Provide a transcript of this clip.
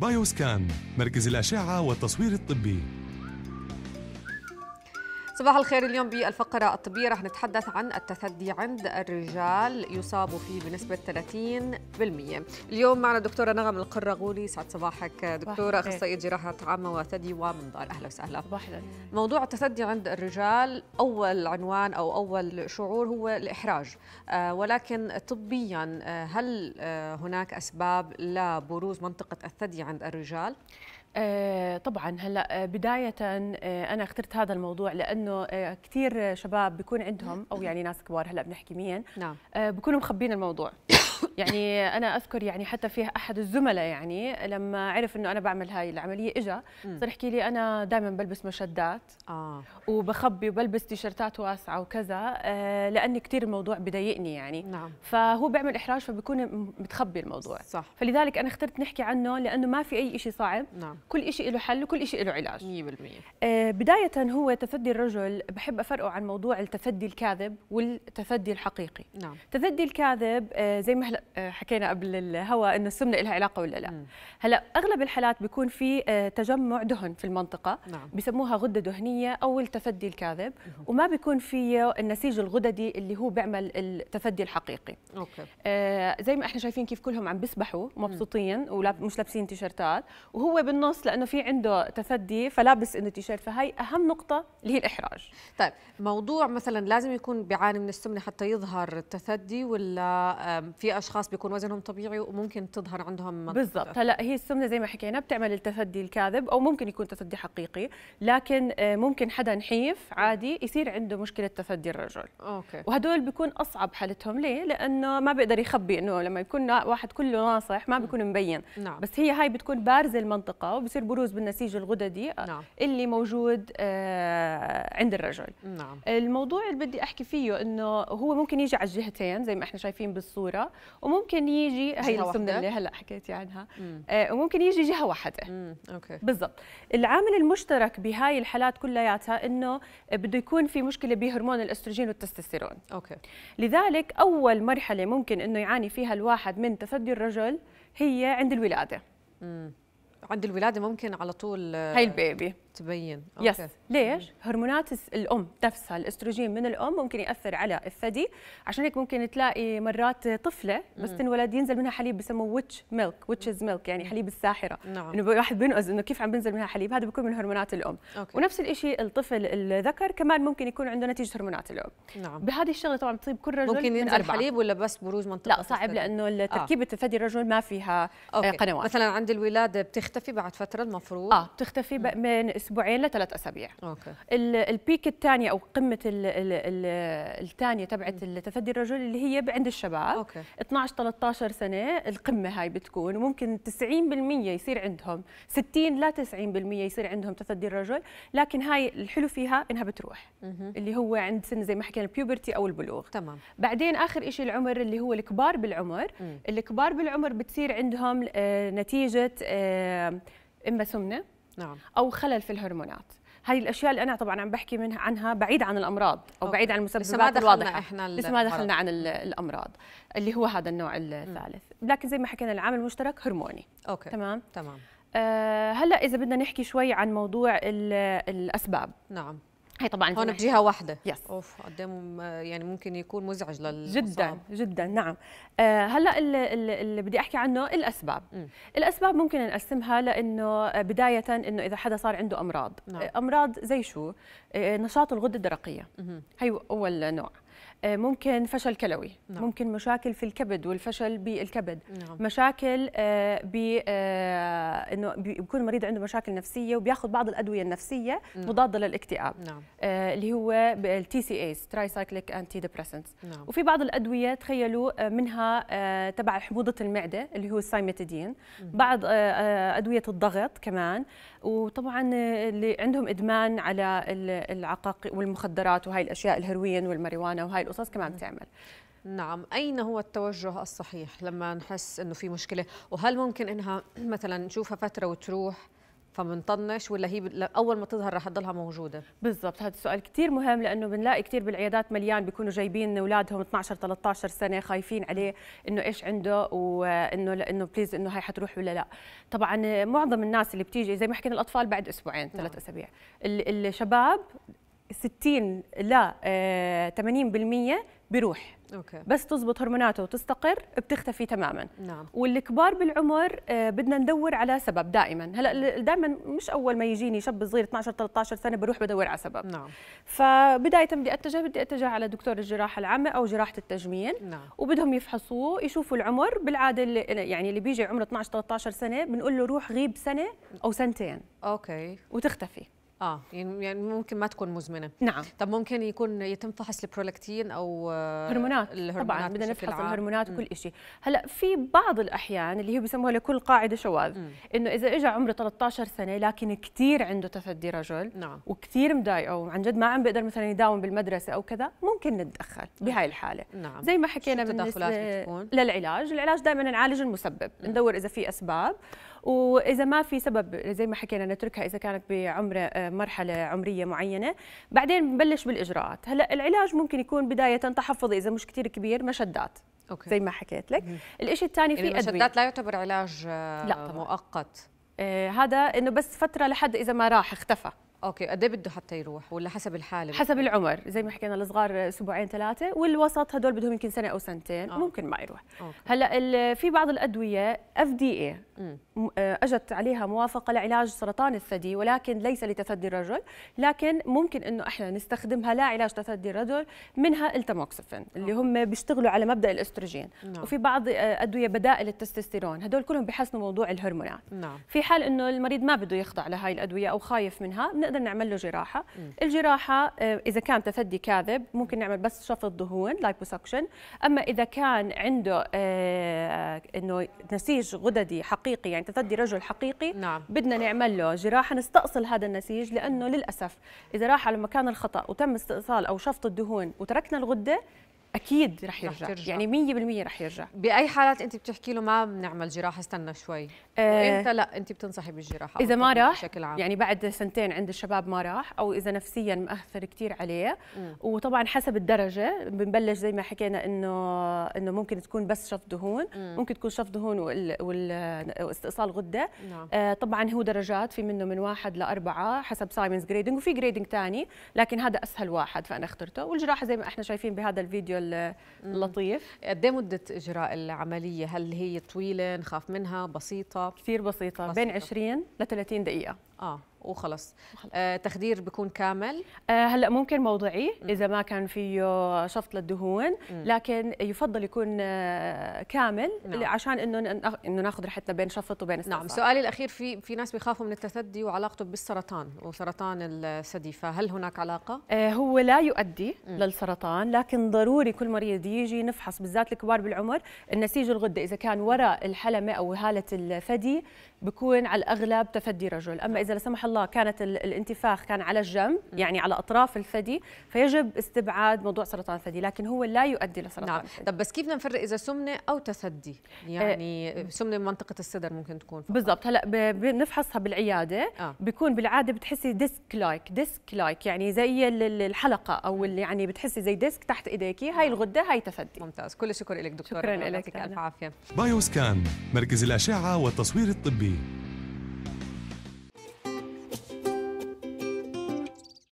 بايوسكان مركز الأشعة والتصوير الطبي صباح الخير اليوم بالفقرة الطبية رح نتحدث عن التثدي عند الرجال يصابوا فيه بنسبة 30% اليوم معنا دكتورة نغم القرغولي سعد صباحك دكتورة أخصائية جراحة عامة وثدي ومنظار أهلا وسهلا موضوع التثدي عند الرجال أول عنوان أو أول شعور هو الإحراج آه، ولكن طبيا آه، هل آه، هناك أسباب لبروز منطقة الثدي عند الرجال؟ آه، طبعا هلا آه، بدايه آه، انا اخترت هذا الموضوع لانه كثير شباب بيكون عندهم او يعني ناس كبار هلا بنحكي مين نعم بكونوا مخبين الموضوع يعني انا اذكر يعني حتى فيها احد الزملاء يعني لما عرف انه انا بعمل هاي العمليه اجى صار يحكي لي انا دائما بلبس مشدات اه وبخبي وبلبس تيشرتات واسعه وكذا آه كثير الموضوع بضايقني يعني نعم. فهو بيعمل احراج فبيكون متخبي الموضوع صح فلذلك انا اخترت نحكي عنه لانه ما في اي شيء صعب نعم. كل شيء له حل وكل شيء له علاج 100% آه بدايه هو تفدي الرجل بحب افرقه عن موضوع التفدي الكاذب والتفدي الحقيقي نعم تفدي الكاذب آه زي ما هلا آه، حكينا قبل الهواء انه السمنه لها علاقه ولا لا هلا اغلب الحالات بيكون في آه، تجمع دهن في المنطقه نعم. بسموها غده دهنيه او التفدي الكاذب مم. وما بيكون فيه النسيج الغددي اللي هو بيعمل التفدي الحقيقي اوكي آه زي ما احنا شايفين كيف كلهم عم بيسبحوا مبسوطين ومش لابسين تيشرتات وهو بالنص لانه في عنده تفدي فلابس انه تيشرت فهي اهم نقطه اللي هي الاحراج طيب موضوع مثلا لازم يكون بيعاني من السمنه حتى يظهر التثدي ولا في اشخاص بيكون وزنهم طبيعي وممكن تظهر عندهم بالضبط هلا هي السمنه زي ما حكينا بتعمل التثدي الكاذب او ممكن يكون تثدي حقيقي لكن آه، ممكن حدا نحيف عادي يصير عنده مشكله تثدي الرجل اوكي وهدول بيكون اصعب حالتهم ليه لانه ما بيقدر يخبي انه لما يكون واحد كله ناصح ما بيكون مبين نعم. بس هي هاي بتكون بارزه المنطقه وبصير بروز بالنسيج الغددي آه، نعم. اللي موجود آه، عند الرجل نعم. الموضوع اللي بدي احكي فيه انه هو ممكن يجي على الجهتين زي ما احنا شايفين بالصوره وممكن يجي هي السمنه اللي هلا حكيتي عنها آه وممكن يجي جهه واحده اوكي بالضبط العامل المشترك بهاي الحالات كلياتها انه بده يكون في مشكله بهرمون الاستروجين والتستوستيرون اوكي لذلك اول مرحله ممكن انه يعاني فيها الواحد من تثدي الرجل هي عند الولاده مم. عند الولاده ممكن على طول هاي آه، البيبي تبين يس yes. ليش هرمونات الام نفسها الاستروجين من الام ممكن ياثر على الثدي عشان هيك ممكن تلاقي مرات طفله بس تنولد ينزل منها حليب بسموه ويتش ميلك ويتشز ميلك يعني حليب الساحره نعم. انه الواحد بينقز انه كيف عم بينزل منها حليب هذا بيكون من هرمونات الام أوكي. ونفس الشيء الطفل الذكر كمان ممكن يكون عنده نتيجه هرمونات الام نعم. بهذه الشغله طبعا بتصيب كل رجل ممكن ينزل حليب ولا بس بروز منطقه لا صعب لانه تركيبه آه. الثدي الرجل ما فيها آه، أوكي. قنوات مثلا عند الولاده بتختفي بعد فتره المفروض اه بتختفي من اسبوعين لثلاث اسابيع اوكي البيك الثانيه او قمه الثانيه تبعت التفدي الرجولي اللي هي عند الشباب أوكي. 12 13 سنه القمه هاي بتكون وممكن 90% يصير عندهم 60 لا 90% يصير عندهم تثدي الرجل لكن هاي الحلو فيها انها بتروح مه. اللي هو عند سن زي ما حكينا البيوبرتي او البلوغ تمام بعدين اخر شيء العمر اللي هو الكبار بالعمر مه. الكبار بالعمر بتصير عندهم آه، نتيجه آه، اما سمنه نعم. او خلل في الهرمونات هاي الاشياء اللي انا طبعا عم بحكي منها عنها بعيد عن الامراض او أوكي. بعيد عن المسببات الواضحه احنا لسه ما دخلنا عن الامراض اللي هو هذا النوع الثالث م. لكن زي ما حكينا العامل المشترك هرموني أوكي. تمام تمام آه هلا اذا بدنا نحكي شوي عن موضوع الاسباب نعم هي طبعا هون بجهه واحده يس اوف قدامهم يعني ممكن يكون مزعج لل جدا جدا نعم آه، هلا اللي, اللي بدي احكي عنه الاسباب م. الاسباب ممكن نقسمها لانه بدايه انه اذا حدا صار عنده امراض نعم. امراض زي شو آه، نشاط الغده الدرقيه هي اول نوع آه، ممكن فشل كلوي نعم. ممكن مشاكل في الكبد والفشل بالكبد نعم. مشاكل آه، ب آه، انه بيكون المريض عنده مشاكل نفسيه وبياخذ بعض الادويه النفسيه نعم. مضاده للاكتئاب نعم. اللي هو التي سي ايز تراي سايكليك انتي ديبريسنتس وفي بعض الادويه تخيلوا منها تبع حموضه المعده اللي هو السايمتيدين بعض ادويه الضغط كمان وطبعا اللي عندهم ادمان على العقاقير والمخدرات وهي الاشياء الهروين والماريجوانا معينه وهي القصص كمان بتعمل نعم أين هو التوجه الصحيح لما نحس أنه في مشكلة وهل ممكن أنها مثلا نشوفها فترة وتروح فمنطنش ولا هي اول ما تظهر رح تضلها موجوده بالضبط هذا السؤال كثير مهم لانه بنلاقي كثير بالعيادات مليان بيكونوا جايبين اولادهم 12 13 سنه خايفين عليه انه ايش عنده وانه انه بليز انه هي حتروح ولا لا طبعا معظم الناس اللي بتيجي زي ما حكينا الاطفال بعد اسبوعين ثلاث نعم. اسابيع الشباب 60 ل 80% بيروح أوكي. بس تزبط هرموناته وتستقر بتختفي تماما نعم. والكبار بالعمر آه، بدنا ندور على سبب دائما هلا دائما مش اول ما يجيني شاب صغير 12 13 سنه بروح بدور على سبب نعم. فبدايه بدي اتجه بدي اتجه على دكتور الجراحه العامه او جراحه التجميل نعم. وبدهم يفحصوه يشوفوا العمر بالعاده اللي يعني اللي بيجي عمره 12 13 سنه بنقول له روح غيب سنه او سنتين اوكي وتختفي اه يعني-, يعني ممكن ما تكون مزمنه نعم طب ممكن يكون يتم فحص البرولاكتين او آه، هرمونات الهرمونات طبعا بدنا نفحص العام. الهرمونات وكل شيء هلا في بعض الاحيان اللي هي بسموها لكل قاعده شواذ انه اذا اجى عمره 13 سنه لكن كثير عنده تثدي رجل نعم وكثير مضايقه وعن جد ما عم بيقدر مثلا يداوم بالمدرسه او كذا ممكن نتدخل نعم. بهاي الحاله نعم زي ما حكينا بالنسبه للعلاج العلاج دائما نعالج المسبب نعم. ندور اذا في اسباب واذا ما في سبب زي ما حكينا نتركها اذا كانت بعمر آه، مرحله عمريه معينه بعدين بنبلش بالاجراءات هلا العلاج ممكن يكون بدايه تحفظي اذا مش كثير كبير مشدات أوكي. زي ما حكيت لك الشيء الثاني يعني في المشدات أدوية. لا يعتبر علاج لا آه، طبعا. مؤقت آه هذا انه بس فتره لحد اذا ما راح اختفى اوكي قد ايه بده حتى يروح ولا حسب الحاله حسب العمر زي ما حكينا الصغار اسبوعين ثلاثه والوسط هدول بدهم يمكن سنه او سنتين أوكي. ممكن ما يروح أوكي. هلا في بعض الادويه اف دي اي اجت عليها موافقه لعلاج سرطان الثدي ولكن ليس لتثدي الرجل لكن ممكن انه احنا نستخدمها لعلاج تثدي الرجل منها التاموكسفين اللي هم بيشتغلوا على مبدا الاستروجين نعم. وفي بعض آه، ادويه بدائل التستوستيرون هدول كلهم بحسنوا موضوع الهرمونات نعم. في حال انه المريض ما بده يخضع لهي الادويه او خايف منها نقدر نعمل له جراحه مم. الجراحه آه، اذا كان تفدي كاذب ممكن نعمل بس شفط دهون لايبوسكشن اما اذا كان عنده آه، انه نسيج غددي حقيقي يعني تفدي رجل حقيقي نعم. بدنا نعمل له جراحه نستأصل هذا النسيج لانه للاسف اذا راح على مكان الخطا وتم استئصال او شفط الدهون وتركنا الغده اكيد رح يرجع, رح يرجع. يعني 100% رح يرجع باي حالات انت بتحكي له ما بنعمل جراحه استنى شوي أه وانت لا انت بتنصحي بالجراحه اذا ما راح بشكل عام يعني بعد سنتين عند الشباب ما راح او اذا نفسيا مأثر كثير عليه م. وطبعا حسب الدرجه بنبلش زي ما حكينا انه انه ممكن تكون بس شف دهون م. ممكن تكون شف دهون واستئصال غده نعم. آه طبعا هو درجات في منه من واحد لاربعه حسب سايمنز جريدنج وفي جريدنج ثاني لكن هذا اسهل واحد فانا اخترته والجراحه زي ما احنا شايفين بهذا الفيديو الجميل اللطيف قد ايه مده اجراء العمليه هل هي طويله نخاف منها بسيطه كثير بسيطه, بسيطة. بين 20 ل 30 دقيقه اه وخلص آه تخدير بيكون كامل آه هلا ممكن موضعي اذا ما كان فيه شفط للدهون لكن يفضل يكون آه كامل نعم. عشان انه انه ناخذ راحتنا بين شفط وبين السرطان نعم سؤالي الاخير في في ناس بيخافوا من التثدي وعلاقته بالسرطان وسرطان الثدي فهل هناك علاقه آه هو لا يؤدي م. للسرطان لكن ضروري كل مريض يجي نفحص بالذات الكبار بالعمر النسيج الغده اذا كان وراء الحلمه او هاله الثدي بكون على الاغلب تفدي رجل اما اذا لا سمح الله كانت الانتفاخ كان على الجنب يعني على اطراف الثدي فيجب استبعاد موضوع سرطان الثدي لكن هو لا يؤدي لسرطان نعم. الثدي طب بس كيف بدنا نفرق اذا سمنه او تثدي يعني آه. سمنه منطقه الصدر ممكن تكون بالضبط هلا بنفحصها بالعياده آه. بيكون بالعاده بتحسي ديسك لايك ديسك لايك يعني زي الحلقه او يعني بتحسي زي ديسك تحت ايديكي هاي نعم. الغده هاي تثدي ممتاز كل الشكر لك دكتور شكرا لك الف عافيه بايوسكان مركز الاشعه والتصوير الطبي 你。